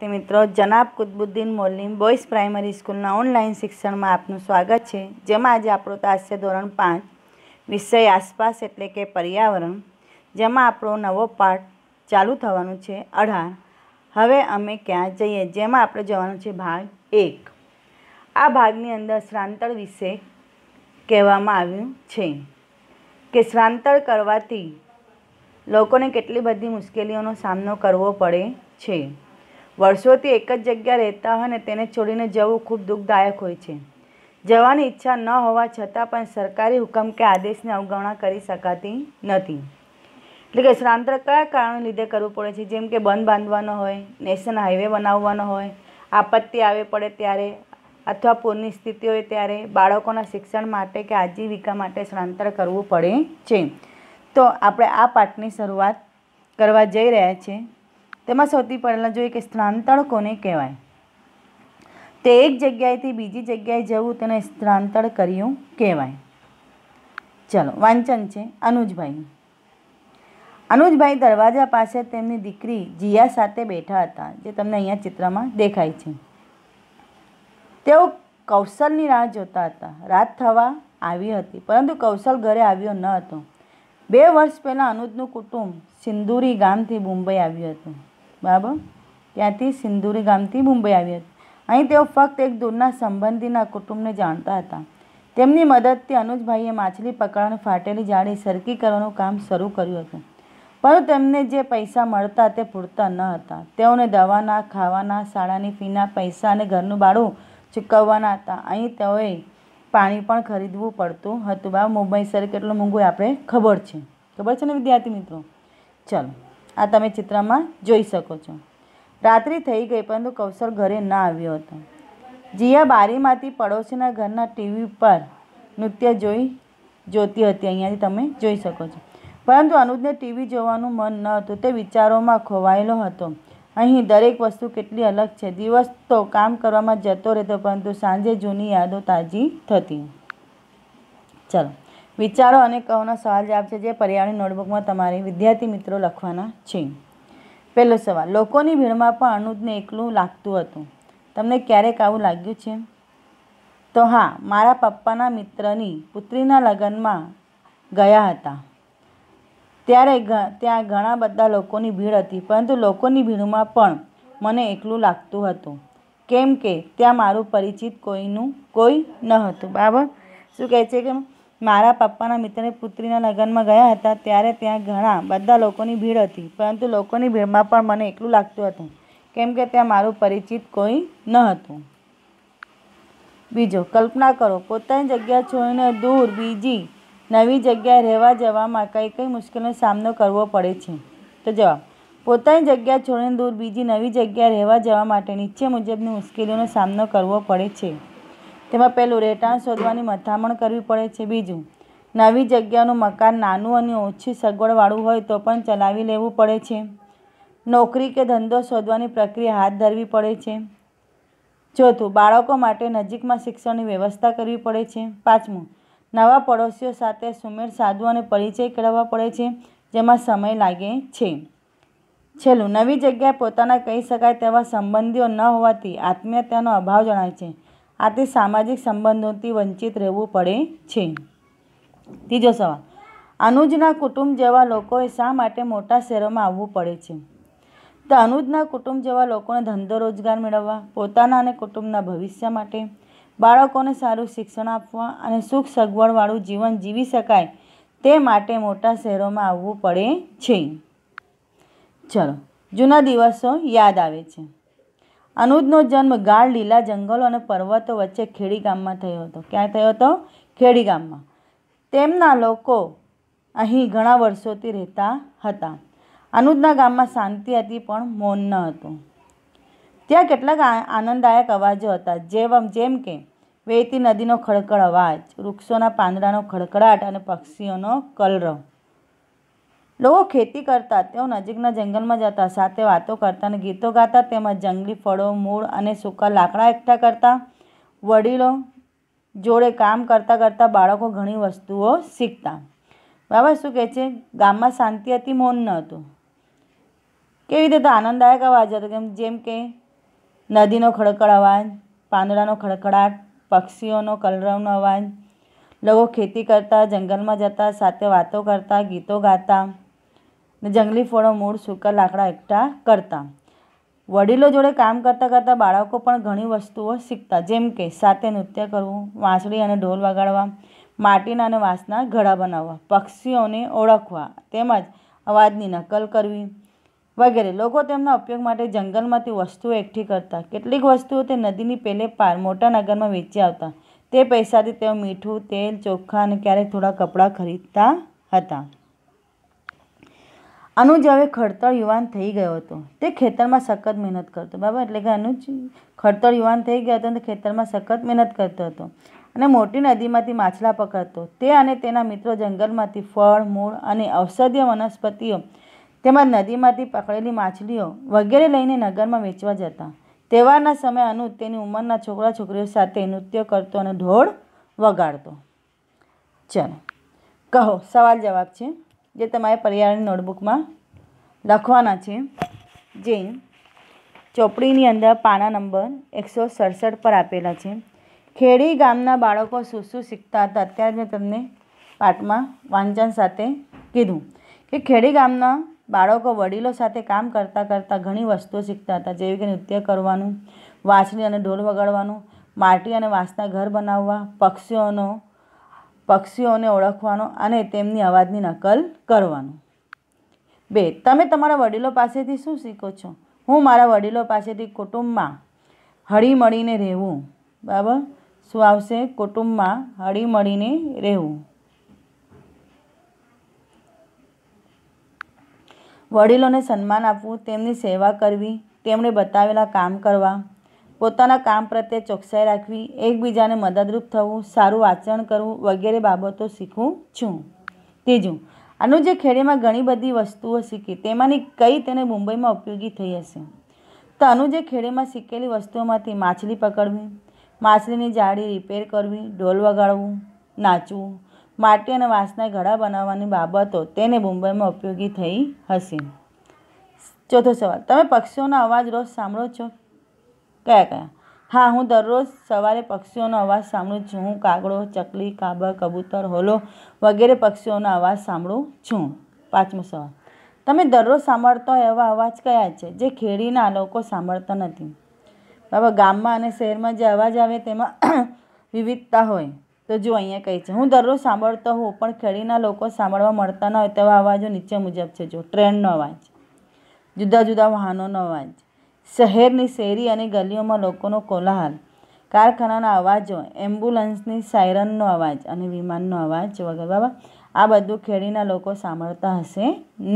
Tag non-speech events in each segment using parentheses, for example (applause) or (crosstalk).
વિદ્યાર્થી મિત્રો જનાબ કુતબુદ્દીન મોલિમ બોયઝ પ્રાઇમરી સ્કૂલના ઓનલાઈન શિક્ષણમાં આપનું સ્વાગત છે જેમાં આજે આપણો તાસ્ય ધોરણ પાંચ વિષય આસપાસ એટલે કે પર્યાવરણ જેમાં આપણો નવો પાઠ ચાલુ થવાનું છે અઢાર હવે અમે ક્યાં જઈએ જેમાં આપણે જવાનું છે ભાગ એક આ ભાગની અંદર શ્રાંતળ વિશે કહેવામાં આવ્યું છે કે શ્રાંતળ કરવાથી લોકોને કેટલી બધી મુશ્કેલીઓનો સામનો કરવો પડે છે વર્ષોથી એક જ જગ્યા રહેતા હોય ને તેને છોડીને જવું ખૂબ દુઃખદાયક હોય છે જવાની ઈચ્છા ન હોવા છતાં પણ સરકારી હુકમ કે આદેશની અવગણના કરી શકાતી નથી એટલે કે સ્થળાંતર કયા કારણો લીધે કરવું પડે છે જેમ કે બંધ બાંધવાનો હોય નેશનલ હાઈવે બનાવવાનો હોય આપત્તિ આવે પડે ત્યારે અથવા પૂરની સ્થિતિ હોય ત્યારે બાળકોના શિક્ષણ માટે કે આજીવિકા માટે સ્થળાંતર કરવું પડે છે તો આપણે આ પાઠની શરૂઆત કરવા જઈ રહ્યા છીએ તેમાં સૌથી પહેલાં જોઈએ કે સ્થળાંતર કોને કહેવાય તે એક જગ્યાએથી બીજી જગ્યાએ જવું તેને સ્થળાંતર કર્યું કહેવાય ચલો વાંચન છે અનુજભાઈ અનુજભાઈ દરવાજા પાસે તેમની દીકરી જીયા સાથે બેઠા હતા જે તમને અહીંયા ચિત્રમાં દેખાય છે તેઓ કૌશલની રાહ જોતા હતા રાત થવા આવી હતી પરંતુ કૌશલ ઘરે આવ્યો ન હતો બે વર્ષ પહેલાં અનુજનું કુટુંબ સિંદુરી ગામથી મુંબઈ આવ્યું હતું બરાબર ત્યાંથી સિંદુરી ગામથી મુંબઈ આવ્યા હતા અહીં તેઓ ફક્ત એક દૂરના સંબંધીના કુટુંબને જાણતા હતા તેમની મદદથી અનુજભાઈએ માછલી પકડવાની ફાટેલી જાળી સરકી કરવાનું કામ શરૂ કર્યું હતું પણ તેમને જે પૈસા મળતા તે પૂરતા ન હતા તેઓને દવાના ખાવાના શાળાની ફીના પૈસા અને ઘરનું ભાડું ચૂકવવાના હતા અહીં તેઓએ પાણી પણ ખરીદવું પડતું હતું બા મુંબઈ શહેર કેટલું મોંઘું આપણે ખબર છે ખબર છે ને વિદ્યાર્થી મિત્રો ચાલો આ તમે ચિત્રમાં જોઈ શકો છો રાત્રિ થઈ ગઈ પરંતુ કૌશલ ઘરે ના આવ્યો હતો જીયા બારીમાંથી પડોશીના ઘરના ટીવી પર નૃત્ય જોઈ જોતી હતી અહીંયાથી તમે જોઈ શકો છો પરંતુ અનુજને ટીવી જોવાનું મન ન હતું તે વિચારોમાં ખોવાયેલો હતો અહીં દરેક વસ્તુ કેટલી અલગ છે દિવસ તો કામ કરવામાં જતો રહેતો પરંતુ સાંજે જૂની યાદો તાજી થતી ચાલો વિચારો અને કહુનો સવાલ જવાબ છે જે પર્યાવરણ નોટબુકમાં તમારે વિદ્યાર્થી મિત્રો લખવાના છે પહેલો સવાલ લોકોની ભીડમાં પણ અનુજને એકલું લાગતું હતું તમને ક્યારેક આવું લાગ્યું છે તો હા મારા પપ્પાના મિત્રની પુત્રીના લગ્નમાં ગયા હતા ત્યારે ત્યાં ઘણા બધા લોકોની ભીડ હતી પરંતુ લોકોની ભીડમાં પણ મને એકલું લાગતું હતું કેમ કે ત્યાં મારું પરિચિત કોઈનું કોઈ ન હતું બરાબર શું કહે છે કે મારા પપ્પાના મિત્રની પુત્રીના લગ્નમાં ગયા હતા ત્યારે ત્યાં ઘણા બધા લોકોની ભીડ હતી પરંતુ લોકોની ભીડમાં પણ મને એકલું લાગતું હતું કેમ કે ત્યાં મારું પરિચિત કોઈ ન હતું બીજો કલ્પના કરો પોતાની જગ્યા છોડીને દૂર બીજી નવી જગ્યાએ રહેવા જવામાં કઈ કઈ મુશ્કેલીનો સામનો કરવો પડે છે તો જવાબ પોતાની જગ્યા છોડીને દૂર બીજી નવી જગ્યાએ રહેવા જવા માટે નીચે મુજબની મુશ્કેલીઓનો સામનો કરવો પડે છે તેમાં પહેલું રહેઠાણ શોધવાની મથામણ કરવી પડે છે બીજું નવી જગ્યાનું મકાન નાનું અને ઓછી સગવડવાળું હોય તો પણ ચલાવી લેવું પડે છે નોકરી કે ધંધો શોધવાની પ્રક્રિયા હાથ ધરવી પડે છે ચોથું બાળકો માટે નજીકમાં શિક્ષણની વ્યવસ્થા કરવી પડે છે પાંચમું નવા પડોશીઓ સાથે સુમેળ સાધુ અને પરિચય કેળવવા પડે છે જેમાં સમય લાગે છે છેલ્લું નવી જગ્યાએ પોતાના કહી શકાય તેવા સંબંધીઓ ન હોવાથી આત્મીયતાનો અભાવ જણાય છે આ તે સામાજિક સંબંધોથી વંચિત રહેવું પડે છે ત્રીજો સવાલ અનુજના કુટુંબ જેવા લોકોએ શા માટે મોટા શહેરોમાં આવવું પડે છે તો અનુજના કુટુંબ જેવા લોકોને ધંધો રોજગાર મેળવવા પોતાના અને કુટુંબના ભવિષ્ય માટે બાળકોને સારું શિક્ષણ આપવા અને સુખ સગવડવાળું જીવન જીવી શકાય તે માટે મોટા શહેરોમાં આવવું પડે છે ચલો જૂના દિવસો યાદ આવે છે અનુજનો જન્મ ગાઢ લીલા જંગલો અને પર્વતો વચ્ચે ખેડી ગામમાં થયો હતો ક્યાં થયો હતો ખેડી ગામમાં તેમના લોકો અહીં ઘણા વર્ષોથી રહેતા હતા અનુજના ગામમાં શાંતિ હતી પણ મૌન ન હતું ત્યાં કેટલાક આનંદદાયક અવાજો હતા જેમ જેમ કે વેતી નદીનો ખડખડ અવાજ વૃક્ષોના પાંદડાનો ખડખડાટ અને પક્ષીઓનો કલરવ લોકો ખેતી કરતા તેઓ નજીકના જંગલમાં જતા સાથે વાતો કરતા અને ગીતો ગાતા તેમજ જંગલી ફળો મૂળ અને સૂકા લાકડા એકઠા કરતા વડીલો જોડે કામ કરતાં કરતાં બાળકો ઘણી વસ્તુઓ શીખતા બાબા શું કહે છે ગામમાં શાંતિ હતી મૌન ન હતું કેવી રીતે આનંદદાયક અવાજ હતો કેમ જેમ કે નદીનો ખડખડ અવાજ પાંદડાનો ખડખડાટ પક્ષીઓનો કલરવનો અવાજ લોકો ખેતી કરતા જંગલમાં જતા સાથે વાતો કરતા ગીતો ગાતા ને જંગલી ફળો મૂળ સૂકા લાકડા એકઠા કરતા વડીલો જોડે કામ કરતાં કરતાં બાળકો પણ ઘણી વસ્તુઓ શીખતા જેમ કે સાથે નૃત્ય કરવું વાંસળી અને ઢોલ વગાડવા માટીના અને વાંસના ઘડા બનાવવા પક્ષીઓને ઓળખવા તેમજ અવાજની નકલ કરવી વગેરે લોકો તેમના ઉપયોગ માટે જંગલમાંથી વસ્તુઓ એકઠી કરતા કેટલીક વસ્તુઓ તે નદીની પેલે પાર મોટા નગરમાં વેચી આવતા તે પૈસાથી તેઓ મીઠું તેલ ચોખ્ખા અને ક્યારેક થોડા કપડાં ખરીદતા હતા અનુજ હવે ખડતર યુવાન થઈ ગયો હતો તે ખેતરમાં સખત મહેનત કરતો બાબા એટલે કે અનુજ ખડતર યુવાન થઈ ગયો હતો અને ખેતરમાં સખત મહેનત કરતો હતો અને મોટી નદીમાંથી માછલા પકડતો તે અને તેના મિત્રો જંગલમાંથી ફળ મૂળ અને ઔષધીય વનસ્પતિઓ તેમજ નદીમાંથી પકડેલી માછલીઓ વગેરે લઈને નગરમાં વેચવા જતા તહેવારના સમયે અનુજ તેની ઉંમરના છોકરા છોકરીઓ સાથે નૃત્ય કરતો અને ઢોળ વગાડતો ચાલો કહો સવાલ જવાબ છે જે તમારે પર્યાવરણ નોટબુકમાં લખવાના છે જે ચોપડીની અંદર પાના નંબર એકસો સડસઠ પર આપેલા છે ખેડી ગામના બાળકો શું શું શીખતા હતા અત્યારે મેં તમને પાઠમાં વાંચન સાથે કીધું કે ખેડી ગામના બાળકો વડીલો સાથે કામ કરતાં કરતાં ઘણી વસ્તુઓ શીખતા હતા જેવી કે નૃત્ય કરવાનું વાંસળી અને ઢોલ વગાડવાનું માટી અને વાંસના ઘર બનાવવા પક્ષીઓનો પક્ષીઓને ઓળખવાનો અને તેમની અવાજની નકલ કરવાનો બે તમે તમારા વડીલો પાસેથી શું શીખો છો હું મારા વડીલો પાસેથી કુટુંબમાં હળીમળીને રહેવું બરાબર શું આવશે કુટુંબમાં હળીમળીને રહેવું વડીલોને સન્માન આપવું તેમની સેવા કરવી તેમણે બતાવેલા કામ કરવા પોતાના કામ પ્રત્યે ચોકસાઈ રાખવી એકબીજાને મદદરૂપ થવું સારું આચરણ કરવું વગેરે બાબતો શીખું છું ત્રીજું આનું જે ખેડીમાં ઘણી બધી વસ્તુઓ શીખી તેમાંની કઈ તેને મુંબઈમાં ઉપયોગી થઈ હશે તો આનું જે ખેડીમાં શીખેલી વસ્તુઓમાંથી માછલી પકડવી માછલીની જાળી રિપેર કરવી ઢોલ વગાડવું નાચવું માટી અને વાંસના ઘડા બનાવવાની બાબતો તેને મુંબઈમાં ઉપયોગી થઈ હશે ચોથો સવાલ તમે પક્ષીઓના અવાજ રોજ સાંભળો છો કયા કયા હા હું દરરોજ સવારે પક્ષીઓનો અવાજ સાંભળું છું હું કાગડો ચકલી કાબર કબૂતર હોલો વગેરે પક્ષીઓનો અવાજ સાંભળું છું પાંચમો સવાલ તમે દરરોજ સાંભળતો એવા અવાજ કયા છે જે ખેડીના લોકો સાંભળતા નથી બાબા ગામમાં અને શહેરમાં જે અવાજ આવે તેમાં (clears throat) વિવિધતા હોય તો જો અહીંયા કહે છે હું દરરોજ સાંભળતો હોઉં પણ ખેડીના લોકો સાંભળવા મળતા ન હોય તેવા અવાજો નીચે મુજબ છે જો ટ્રેનનો અવાજ જુદા જુદા વાહનોનો અવાજ શહેરની શેરી અને ગલીઓમાં લોકોનો કોલાહલ કારખાનાના અવાજો એમ્બ્યુલન્સની સાયરનનો અવાજ અને વિમાનનો અવાજ વગર બાબા આ બધું ખેડીના લોકો સાંભળતા હશે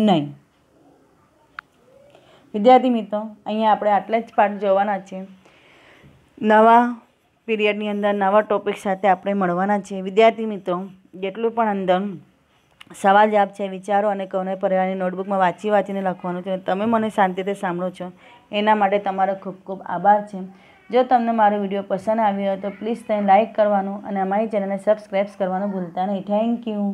નહીં વિદ્યાર્થી મિત્રો અહીંયા આપણે આટલા જ પાઠ જોવાના છે નવા પીરિયડની અંદર નવા ટોપિક સાથે આપણે મળવાના છીએ વિદ્યાર્થી મિત્રો જેટલું પણ અંદર સવાલ જવાબ છે વિચારો અને કૌને પરિવારની નોટબુકમાં વાંચી વાંચીને લખવાનું છે તમે મને શાંતિથી સાંભળો છો એના માટે તમારો ખૂબ ખૂબ આભાર છે જો તમને મારો વિડીયો પસંદ આવ્યો હોય તો પ્લીઝ તેને લાઇક કરવાનું અને અમારી ચેનલને સબસ્ક્રાઈબ કરવાનું ભૂલતા નહીં થેન્ક યુ